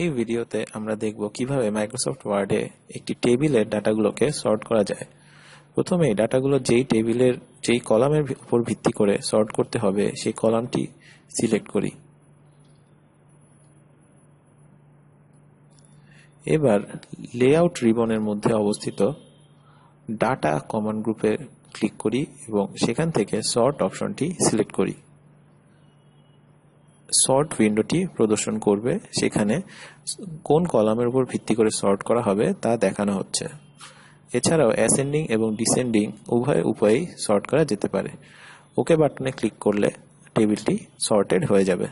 এই ভিডিওতে আমরা দেখব কিভাবে মাইক্রোসফট ওয়ার্ডে একটি টেবিলের ডাটাগুলোকে সর্ট করা যায় প্রথমে ডাটাগুলো যেই টেবিলের যেই কলামের উপর ভিত্তি করে সর্ট করতে হবে সেই কলামটি সিলেক্ট করি এবার লেআউট রিবনের মধ্যে অবস্থিত ডাটা কমন গ্রুপে ক্লিক করি এবং সেখান থেকে সর্ট অপশনটি সিলেক্ট করি সর্ট উইন্ডোটি প্রদর্শন করবে সেখানে কোন কলামের উপর ভিত্তি করে সর্ট করা হবে তা দেখানো হচ্ছে এছাড়াও অ্যাসেন্ডিং এবং ডিসেন্ডিং উভয় উপায়েই সর্ট করা যেতে পারে ওকে বাটনে ক্লিক করলে টেবিলটি সর্টেড হয়ে যাবে